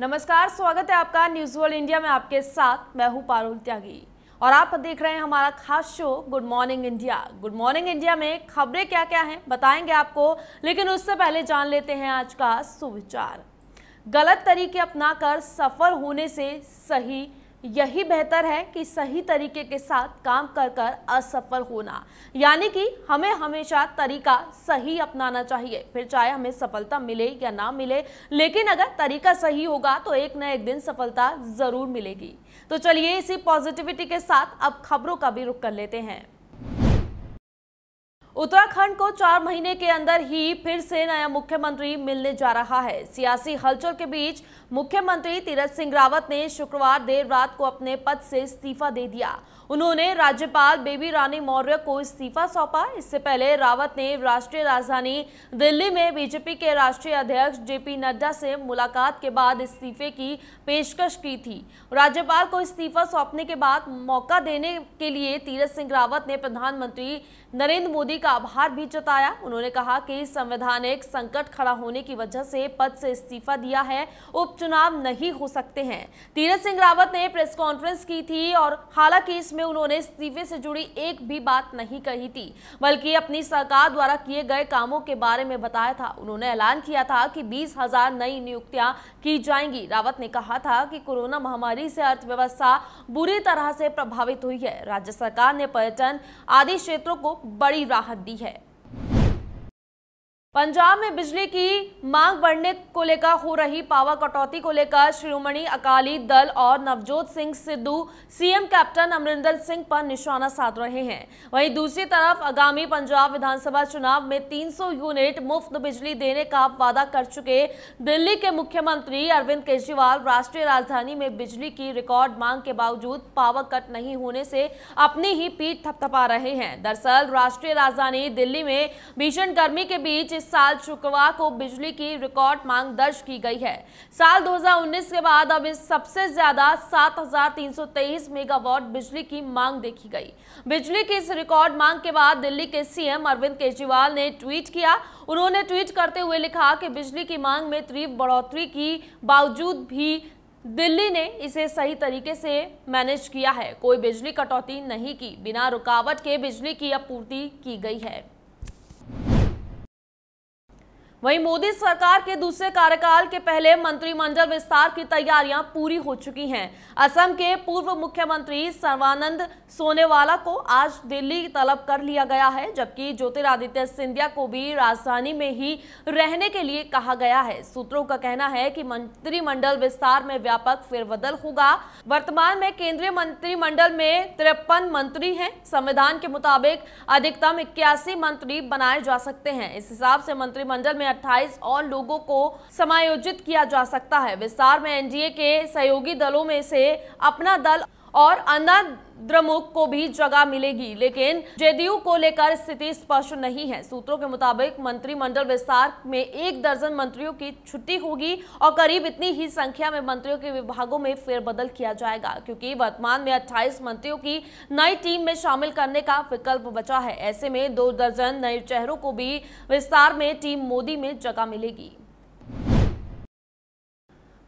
नमस्कार स्वागत है आपका न्यूज वर्ल्ड इंडिया में आपके साथ मैं हूं पारुल त्यागी और आप देख रहे हैं हमारा खास show good morning India good morning India में खबरें क्या क्या हैं बताएंगे आपको लेकिन उससे पहले जान लेते हैं आज का सुविचार गलत तरीके अपनाकर सफल होने से सही यही बेहतर है कि सही तरीके के साथ काम कर कर असफल होना यानी कि हमें हमेशा तरीका सही अपनाना चाहिए फिर चाहे हमें सफलता मिले या ना मिले लेकिन अगर तरीका सही होगा तो एक न एक दिन सफलता ज़रूर मिलेगी तो चलिए इसी पॉजिटिविटी के साथ अब खबरों का भी रुख कर लेते हैं उत्तराखंड को चार महीने के अंदर ही फिर से नया मुख्यमंत्री मिलने जा रहा है सियासी हलचल के बीच मुख्यमंत्री तीरथ सिंह रावत ने शुक्रवार देर रात को अपने पद से इस्तीफा दे दिया उन्होंने राज्यपाल बेबी रानी मौर्य को इस्तीफा सौंपा इससे पहले रावत ने राष्ट्रीय राजधानी दिल्ली में बीजेपी के राष्ट्रीय अध्यक्ष जेपी नड्डा से मुलाकात के बाद इस्तीफे की पेशकश की थी राज्यपाल को इस्तीफा सौंपने के बाद मौका देने के लिए तीरथ सिंह रावत ने प्रधानमंत्री नरेंद्र मोदी का आभार भी जताया उन्होंने कहा कि संवैधानिक संकट खड़ा होने की वजह से पद से इस्तीफा दिया है उप उपचुनाव नहीं हो सकते हैं तीरथ सिंह रावत ने प्रेस कॉन्फ्रेंस की थी और हालांकि इसमें उन्होंने इस्तीफे से जुड़ी एक भी बात नहीं कही थी बल्कि अपनी सरकार द्वारा किए गए कामों के बारे में बताया था उन्होंने ऐलान किया था कि बीस नई नियुक्तियां की जाएंगी रावत ने कहा था कि कोरोना महामारी से अर्थव्यवस्था बुरी तरह से प्रभावित हुई है राज्य सरकार ने पर्यटन आदि क्षेत्रों को बड़ी राहत दी है पंजाब में बिजली की मांग बढ़ने को लेकर हो रही पावर कटौती को लेकर श्रोमणी अकाली दल और नवजोत सिंह सिद्धू सीएम कैप्टन अमरिंदर सिंह पर निशाना साध रहे हैं वहीं दूसरी तरफ आगामी पंजाब विधानसभा चुनाव में 300 यूनिट मुफ्त बिजली देने का वादा कर चुके दिल्ली के मुख्यमंत्री अरविंद केजरीवाल राष्ट्रीय राजधानी में बिजली की रिकॉर्ड मांग के बावजूद पावर कट नहीं होने से अपनी ही पीठ थपथपा रहे हैं दरअसल राष्ट्रीय राजधानी दिल्ली में भीषण गर्मी के बीच इस साल शुक्रवार को बिजली की रिकॉर्ड मांग दर्ज की गई है साल 2019 के बाद अब इस सबसे ज्यादा 7,323 मेगावाट बिजली की मांग देखी गई बिजली की इस रिकॉर्ड मांग के बाद दिल्ली के सीएम अरविंद केजरीवाल ने ट्वीट किया उन्होंने ट्वीट करते हुए लिखा कि बिजली की मांग में तीव्र बढ़ोतरी की बावजूद भी दिल्ली ने इसे सही तरीके से मैनेज किया है कोई बिजली कटौती नहीं की बिना रुकावट के बिजली की आपूर्ति की गई है वहीं मोदी सरकार के दूसरे कार्यकाल के पहले मंत्रिमंडल विस्तार की तैयारियां पूरी हो चुकी हैं असम के पूर्व मुख्यमंत्री सर्वानंद सोनेवाला को आज दिल्ली तलब कर लिया गया है जबकि ज्योतिरादित्य सिंधिया को भी राजधानी में ही रहने के लिए कहा गया है सूत्रों का कहना है कि मंत्रिमंडल विस्तार में व्यापक फेरबदल होगा वर्तमान में केंद्रीय मंत्रिमंडल में तिरपन मंत्री है संविधान के मुताबिक अधिकतम इक्यासी मंत्री बनाए जा सकते हैं इस हिसाब से मंत्रिमंडल में में 28 और लोगों को समायोजित किया जा सकता है विस्तार में एनडीए के सहयोगी दलों में से अपना दल और अनाद्रमुख को भी जगह मिलेगी लेकिन जेडीयू को लेकर स्थिति स्पष्ट नहीं है सूत्रों के मुताबिक मंत्रिमंडल विस्तार में एक दर्जन मंत्रियों की छुट्टी होगी और करीब इतनी ही संख्या में मंत्रियों के विभागों में फेरबदल किया जाएगा क्योंकि वर्तमान में 28 मंत्रियों की नई टीम में शामिल करने का विकल्प बचा है ऐसे में दो दर्जन नए चेहरों को भी विस्तार में टीम मोदी में जगह मिलेगी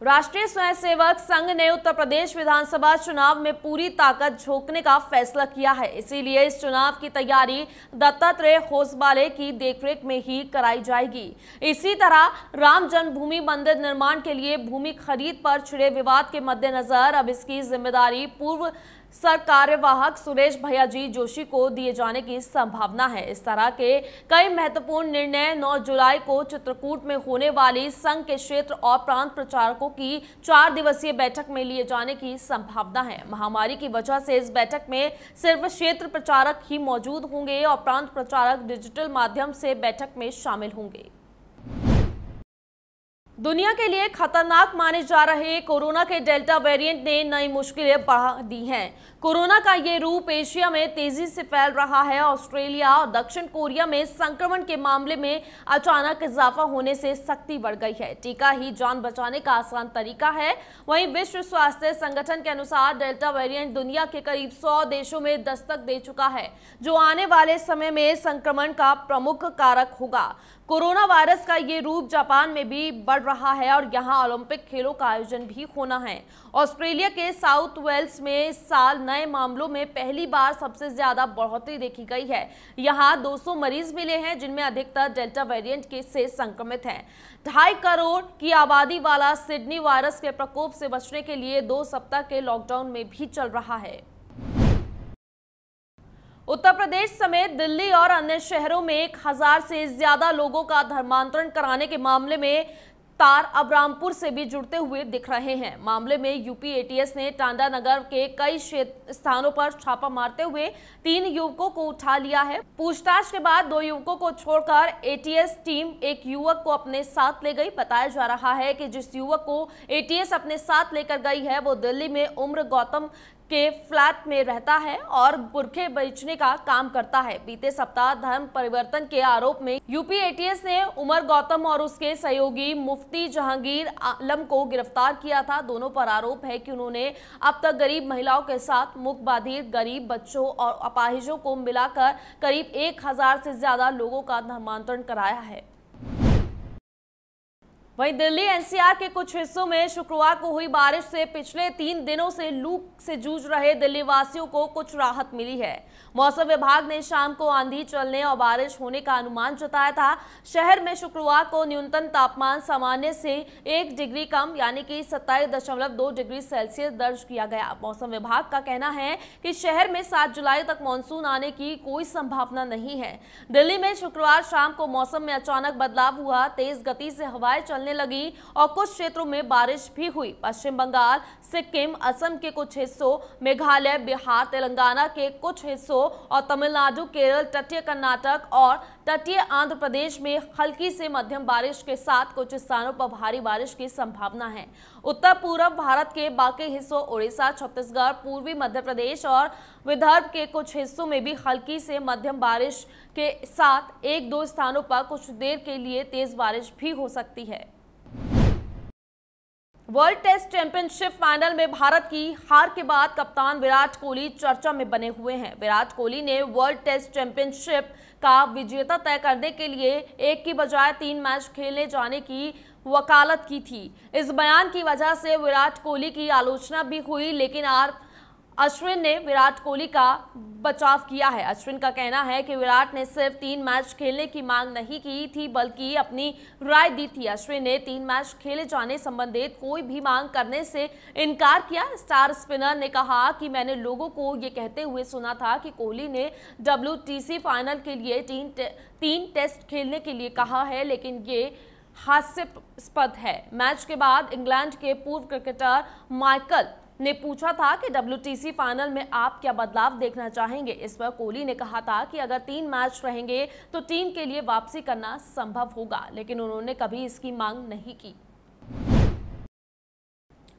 राष्ट्रीय स्वयंसेवक संघ ने उत्तर प्रदेश विधानसभा चुनाव में पूरी ताकत झोंकने का फैसला किया है इसीलिए इस चुनाव की तैयारी दत्तात्रेय होसबाले की देखरेख में ही कराई जाएगी इसी तरह राम जन्मभूमि मंदिर निर्माण के लिए भूमि खरीद पर छिड़े विवाद के मद्देनजर अब इसकी जिम्मेदारी पूर्व सरकार्यवाहक सुरेश भैयाजी जोशी को दिए जाने की संभावना है इस तरह के कई महत्वपूर्ण निर्णय 9 जुलाई को चित्रकूट में होने वाली संघ के क्षेत्र और प्रांत प्रचारकों की चार दिवसीय बैठक में लिए जाने की संभावना है महामारी की वजह से इस बैठक में सिर्फ क्षेत्र प्रचारक ही मौजूद होंगे और प्रांत प्रचारक डिजिटल माध्यम से बैठक में शामिल होंगे दुनिया के लिए खतरनाक माने जा रहे कोरोना के डेल्टा वेरिएंट ने नई मुश्किलें बढ़ा दी हैं कोरोना का ये रूप एशिया में तेजी से फैल रहा है ऑस्ट्रेलिया और दक्षिण कोरिया में संक्रमण के मामले में अचानक इजाफा होने से सख्ती बढ़ गई है टीका ही जान बचाने का आसान तरीका है वहीं विश्व स्वास्थ्य संगठन के अनुसार डेल्टा वेरिएंट दुनिया के करीब 100 देशों में दस्तक दे चुका है जो आने वाले समय में संक्रमण का प्रमुख कारक होगा कोरोना वायरस का ये रूप जापान में भी बढ़ रहा है और यहाँ ओलंपिक खेलों का आयोजन भी होना है ऑस्ट्रेलिया के साउथ वेल्स में साल नए मामलों में पहली बार सबसे ज्यादा बढ़ोतरी देखी गई है यहाँ 200 मरीज मिले हैं जिनमें अधिकतर डेल्टा वेरिएंट के से संक्रमित हैं ढाई करोड़ की आबादी वाला सिडनी वायरस के प्रकोप से बचने के लिए दो सप्ताह के लॉकडाउन में भी चल रहा है उत्तर प्रदेश समेत दिल्ली और अन्य शहरों में एक हजार से ज्यादा लोगों का धर्मांतरण कराने के मामले में तार अब रामपुर से भी जुड़ते हुए दिख रहे हैं मामले में यूपी एटीएस ने टांडा नगर के कई स्थानों पर छापा मारते हुए तीन युवकों को उठा लिया है पूछताछ के बाद दो युवकों को छोड़कर एटीएस टीम एक युवक को अपने साथ ले गई बताया जा रहा है कि जिस युवक को एटीएस अपने साथ लेकर गई है वो दिल्ली में उम्र गौतम के फ्लैट में रहता है और बुरखे बेचने का काम करता है बीते सप्ताह धर्म परिवर्तन के आरोप में यूपी एटीएस ने उमर गौतम और उसके सहयोगी मुफ्ती जहांगीर आलम को गिरफ्तार किया था दोनों पर आरोप है कि उन्होंने अब तक गरीब महिलाओं के साथ मुख बाधित गरीब बच्चों और अपाहिजों को मिलाकर करीब एक हजार से ज्यादा लोगों का धर्मांतरण कराया है वहीं दिल्ली एनसीआर के कुछ हिस्सों में शुक्रवार को हुई बारिश से पिछले तीन दिनों से लू से जूझ रहे दिल्ली वासियों को कुछ राहत मिली है मौसम विभाग ने शाम को आंधी चलने और बारिश होने का अनुमान जताया था शहर में शुक्रवार को न्यूनतम तापमान सामान्य से एक डिग्री कम यानी कि सत्ताईस डिग्री सेल्सियस दर्ज किया गया मौसम विभाग का कहना है कि शहर में सात जुलाई तक मानसून आने की कोई संभावना नहीं है दिल्ली में शुक्रवार शाम को मौसम में अचानक बदलाव हुआ तेज गति से हवाएं चलने होने लगी और कुछ क्षेत्रों में बारिश भी हुई पश्चिम बंगाल सिक्किम असम के कुछ हिस्सों मेघालय बिहार तेलंगाना के कुछ हिस्सों और तमिलनाडु केरल तटीय कर्नाटक और तटीय आंध्र प्रदेश में हल्की से मध्यम बारिश के साथ कुछ स्थानों पर भारी बारिश की संभावना है उत्तर पूर्व भारत के बाकी हिस्सों उड़ीसा छत्तीसगढ़ पूर्वी मध्य प्रदेश और विदर्भ के कुछ हिस्सों में भी हल्की से मध्यम बारिश के साथ एक दो स्थानों पर कुछ देर के लिए तेज बारिश भी हो सकती है वर्ल्ड टेस्ट चैंपियनशिप फाइनल में भारत की हार के बाद कप्तान विराट कोहली चर्चा में बने हुए हैं विराट कोहली ने वर्ल्ड टेस्ट चैंपियनशिप का विजेता तय करने के लिए एक की बजाय तीन मैच खेलने जाने की वकालत की थी इस बयान की वजह से विराट कोहली की आलोचना भी हुई लेकिन आज अश्विन ने विराट कोहली का बचाव किया है अश्विन का कहना है कि विराट ने सिर्फ तीन मैच खेलने की मांग नहीं की थी बल्कि अपनी राय दी थी अश्विन ने तीन मैच खेले जाने संबंधित कोई भी मांग करने से इनकार किया स्टार स्पिनर ने कहा कि मैंने लोगों को ये कहते हुए सुना था कि कोहली ने डब्ल्यू फाइनल के लिए तीन तीन टेस्ट खेलने के लिए कहा है लेकिन ये हास्यास्पद है मैच के बाद इंग्लैंड के पूर्व क्रिकेटर माइकल ने पूछा था कि डब्ल्यू फाइनल में आप क्या बदलाव देखना चाहेंगे इस पर कोहली ने कहा था कि अगर तीन मैच रहेंगे तो टीम के लिए वापसी करना संभव होगा लेकिन उन्होंने कभी इसकी मांग नहीं की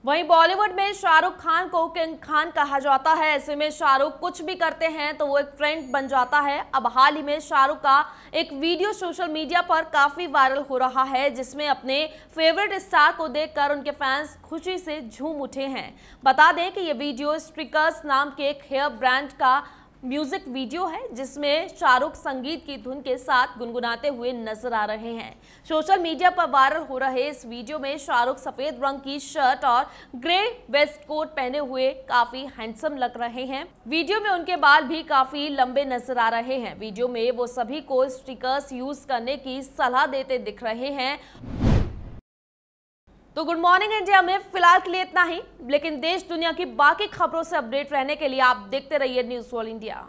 वहीं बॉलीवुड में शाहरुख खान को किंग खान कहा जाता है ऐसे में शाहरुख कुछ भी करते हैं तो वो एक ट्रेंड बन जाता है अब हाल ही में शाहरुख का एक वीडियो सोशल मीडिया पर काफ़ी वायरल हो रहा है जिसमें अपने फेवरेट स्टार को देखकर उनके फैंस खुशी से झूम उठे हैं बता दें कि ये वीडियो स्ट्रिकर्स नाम के एक हेयर ब्रांड का म्यूजिक वीडियो है जिसमें शाहरुख संगीत की धुन के साथ गुनगुनाते हुए नजर आ रहे हैं सोशल मीडिया पर वायरल हो रहे इस वीडियो में शाहरुख सफेद रंग की शर्ट और ग्रे वेस्ट कोट पहने हुए काफी हैंडसम लग रहे हैं वीडियो में उनके बाल भी काफी लंबे नजर आ रहे हैं वीडियो में वो सभी को स्टिकर्स यूज करने की सलाह देते दिख रहे हैं तो गुड मॉर्निंग इंडिया में फिलहाल के लिए इतना ही लेकिन देश दुनिया की बाकी खबरों से अपडेट रहने के लिए आप देखते रहिए न्यूज ऑल इंडिया